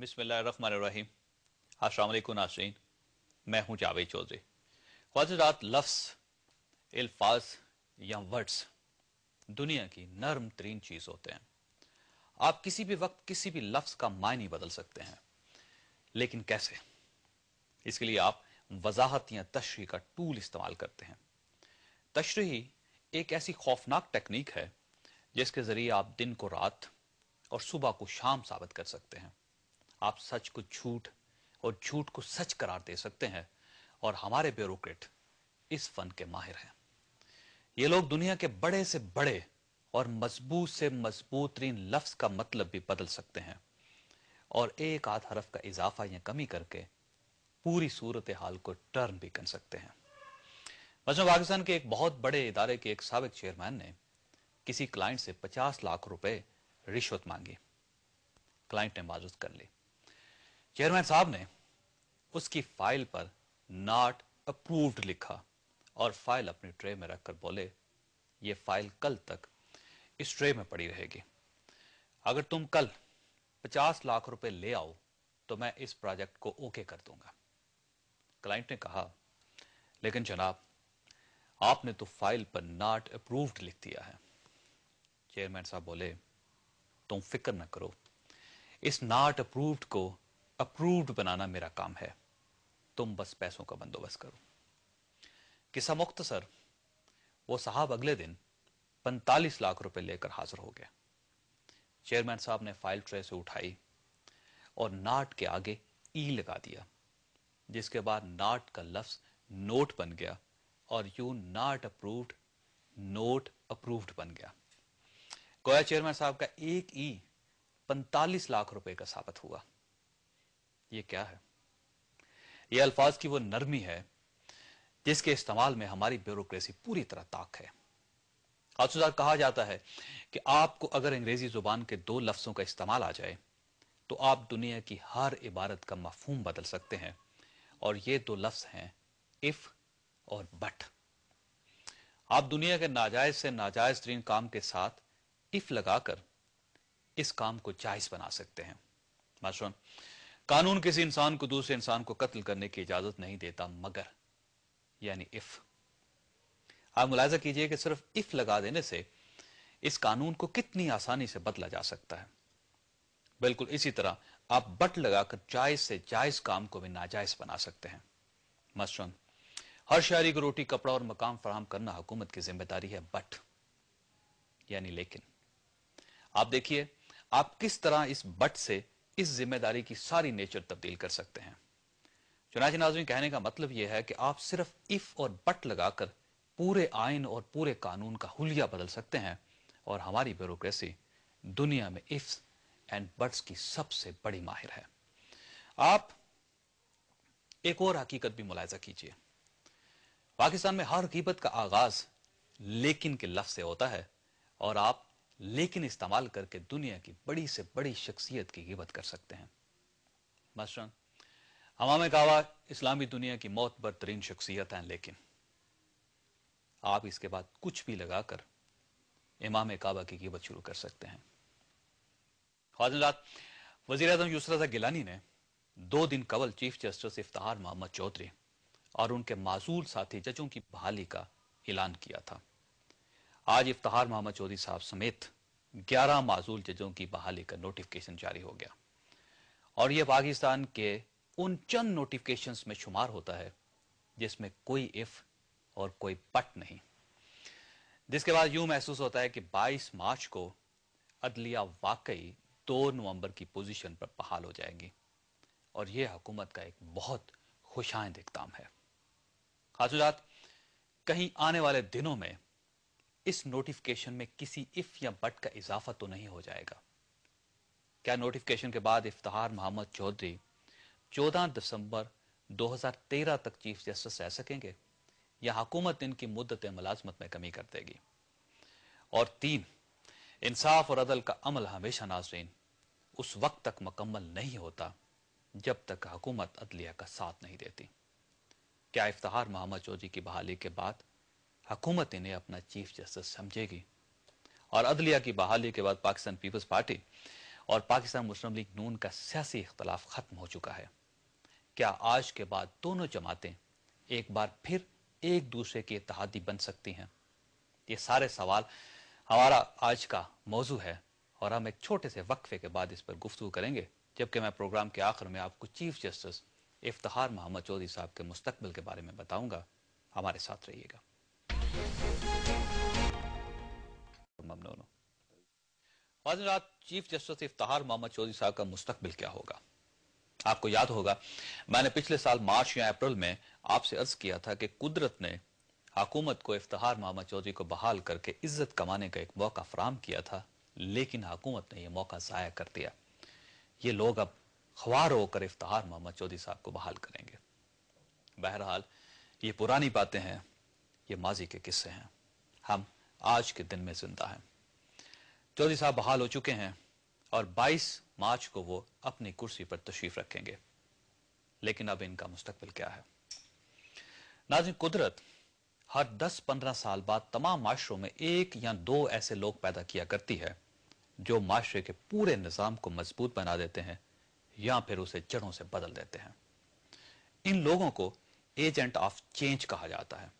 बिसमीम असल नासरीन मैं हूं जावेद चौधरी हजरात लफ्स अल्फाज या वर्ड्स दुनिया की नरम तरीन चीज़ होते हैं आप किसी भी वक्त किसी भी लफ्स का मायने बदल सकते हैं लेकिन कैसे इसके लिए आप वजाहत या तशरी का टूल इस्तेमाल करते हैं तशरी एक ऐसी खौफनाक टेक्निक है जिसके जरिए आप दिन को रात और सुबह को शाम साबित कर सकते हैं आप सच को झूठ और झूठ को सच करार दे सकते हैं और हमारे ब्यूरोक्रेट इस फन के माहिर हैं ये लोग दुनिया के बड़े से बड़े और मजबूत से मजबूत तरीन लफ्ज का मतलब भी बदल सकते हैं और एक आध हरफ का इजाफा या कमी करके पूरी सूरत हाल को टर्न भी कर सकते हैं मजनू पाकिस्तान के एक बहुत बड़े इदारे के एक सबक चेयरमैन ने किसी क्लाइंट से 50 लाख रुपए रिश्वत मांगी क्लाइंट ने माजूद कर ली चेयरमैन साहब ने उसकी फाइल पर नॉट अप्रूव्ड लिखा और फाइल अपने ट्रे में रखकर बोले ये फाइल कल तक इस ट्रे में पड़ी रहेगी अगर तुम कल 50 लाख रुपए ले आओ तो मैं इस प्रोजेक्ट को ओके कर दूंगा क्लाइंट ने कहा लेकिन जनाब आपने तो फाइल पर नॉट अप्रूव्ड लिख दिया है चेयरमैन साहब बोले तुम फिक्र ना करो इस नॉट अप्रूव्ड को अप्रूव्ड बनाना मेरा काम है तुम बस पैसों का बंदोबस्त करो किसा मुक्त सर वो साहब अगले दिन पैंतालीस लाख रुपए लेकर हाजिर हो गया चेयरमैन साहब ने फाइल ट्रे से उठाई और नाट के आगे ई लगा दिया जिसके बाद नाट का लफ्ज नोट बन गया और you not approved note approved बन गया गोया चेयरमैन साहब का एक ई पैंतालीस लाख रुपए का साबित हुआ ये क्या है ये अल्फाज की वो नरमी है जिसके इस्तेमाल में हमारी ब्यूरोक्रेसी पूरी तरह ताक है खासुजार कहा जाता है कि आपको अगर अंग्रेजी जुबान के दो लफ्जों का इस्तेमाल आ जाए तो आप दुनिया की हर इबारत का मफहूम बदल सकते हैं और ये दो लफ्ज हैं इफ और बट आप दुनिया के नाजायज से नाजायज तरीन काम के साथ इफ लगाकर इस काम को जायज बना सकते हैं माशरून कानून किसी इंसान को दूसरे इंसान को कत्ल करने की इजाजत नहीं देता मगर यानी इफ आप मुलायजा कीजिए कि सिर्फ इफ लगा देने से इस कानून को कितनी आसानी से बदला जा सकता है बिल्कुल इसी तरह आप बट लगाकर जायज से जायज काम को भी नाजायज बना सकते हैं मसलन हर शहरी को रोटी कपड़ा और मकान फराम करना हुकूमत की जिम्मेदारी है बट यानी लेकिन आप देखिए आप किस तरह इस बट से इस जिम्मेदारी की सारी नेचर तब्दील कर सकते हैं चुनाच नाजमी कहने का मतलब यह है कि आप सिर्फ इफ और बट लगाकर पूरे आइन और पूरे कानून का हुलिया बदल सकते हैं और हमारी ब्यूरोक्रेसी दुनिया में इफ्स एंड बट्स की सबसे बड़ी माहिर है आप एक और हकीकत भी मुलायजा कीजिए पाकिस्तान में हर हकीकत का आगाज लेकिन के लफ्ज से होता है और आप लेकिन इस्तेमाल करके दुनिया की बड़ी से बड़ी शख्सियत की गिबत कर सकते हैं मसलन हमाम कावा इस्लामी दुनिया की मौत बदतरीन शख्सियत हैं लेकिन आप इसके बाद कुछ भी लगाकर इमाम काबा की गिबत शुरू कर सकते हैं खाजरात वजीर अजम यूसरजा गिलानी ने दो दिन कबल चीफ जस्टिस इफ्तार मोहम्मद चौधरी और उनके माजूल साथी जजों की बहाली का ऐलान किया था आज इफ्तार मोहम्मद चौधरी साहब समेत 11 माजूल जजों की बहाली का नोटिफिकेशन जारी हो गया और यह पाकिस्तान के उन चंद नोटिफिकेशन में शुमार होता है जिसमें कोई इफ और कोई पट नहीं जिसके बाद यूं महसूस होता है कि 22 मार्च को अदलिया वाकई 2 नवंबर की पोजीशन पर बहाल हो जाएगी और यह हुकूमत का एक बहुत खुशाइंद इकदाम है कहीं आने वाले दिनों में इस नोटिफिकेशन में किसी इफ या बट का इजाफा तो नहीं हो जाएगा क्या नोटिफिकेशन के बाद इफ्तार मोहम्मद चौधरी 14 दिसंबर 2013 तक चीफ जस्टिस रह सकेंगे या हुकूमत इनकी मुद्दत मुलाजमत में कमी कर देगी और तीन इंसाफ और अदल का अमल हमेशा नाजरीन उस वक्त तक मुकम्मल नहीं होता जब तक हुकूमत अदलिया का साथ नहीं देती क्या इफ्तार मोहम्मद चौधरी की बहाली के बाद हुकूमत इन्हें अपना चीफ जस्टिस समझेगी और अदलिया की बहाली के बाद पाकिस्तान पीपल्स पार्टी और पाकिस्तान मुस्लिम लीग नून का सियासी इख्तलाफ खत्म हो चुका है क्या आज के बाद दोनों जमातें एक बार फिर एक दूसरे की इतिहादी बन सकती हैं ये सारे सवाल हमारा आज का मौजू है और हम एक छोटे से वक्फे के बाद इस पर गुफ्तु करेंगे जबकि मैं प्रोग्राम के आखिर में आपको चीफ जस्टिस इफ्तार मोहम्मद चौधरी साहब के मुस्तबिल के बारे में बताऊंगा हमारे साथ रहिएगा चीफ जस्टिस इफ्तार मोहम्मद चौधरी साहब का मुस्तकबिल क्या होगा आपको याद होगा मैंने पिछले साल मार्च या अप्रैल में आपसे अर्ज किया था कि कुदरत ने हकूमत को इफ्तार मोहम्मद चौधरी को बहाल करके इज्जत कमाने का एक मौका फराम किया था लेकिन हकूमत ने यह मौका ज़ाया कर दिया ये लोग अब ख्वार होकर इफ्तार मोहम्मद चौधरी साहब को बहाल करेंगे बहरहाल ये पुरानी बातें हैं ये माजी के किस्से हैं हम आज के दिन में जिंदा हैं चौधरी साहब बहाल हो चुके हैं और 22 मार्च को वो अपनी कुर्सी पर तशरीफ रखेंगे लेकिन अब इनका मुस्तकबिल क्या है नाजिन कुदरत हर 10-15 साल बाद तमाम माशरों में एक या दो ऐसे लोग पैदा किया करती है जो माशरे के पूरे निज़ाम को मजबूत बना देते हैं या फिर उसे जड़ों से बदल देते हैं इन लोगों को एजेंट ऑफ चेंज कहा जाता है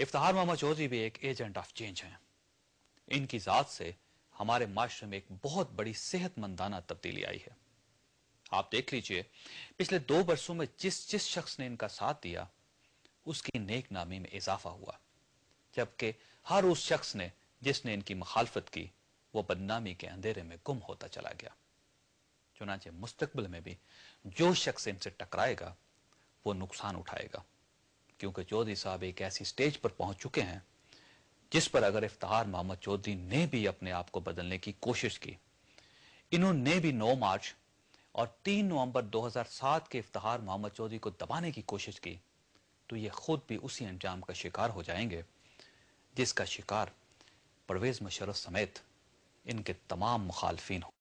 इफ्तार मोहम्मद चौधरी भी एक एजेंट ऑफ चेंज हैं इनकी ज़ात से हमारे माशरे में एक बहुत बड़ी सेहतमंदाना तब्दीली आई है आप देख लीजिए पिछले दो बरसों में जिस जिस शख्स ने इनका साथ दिया उसकी नेक नामी में इजाफा हुआ जबकि हर उस शख्स ने जिसने इनकी मुखालफत की वो बदनामी के अंधेरे में गुम होता चला गया चुनाचे मुस्तबिल में भी जो शख्स इनसे टकराएगा वो नुकसान उठाएगा क्योंकि चौधरी साहब एक ऐसी स्टेज पर पहुंच चुके हैं जिस पर अगर इफ्तार मोहम्मद चौधरी ने भी अपने आप को बदलने की कोशिश की इन्होंने भी 9 मार्च और 3 नवंबर 2007 के इफ्तार मोहम्मद चौधरी को दबाने की कोशिश की तो ये खुद भी उसी अंजाम का शिकार हो जाएंगे जिसका शिकार परवेज मुशरफ समेत इनके तमाम मुखालफी हो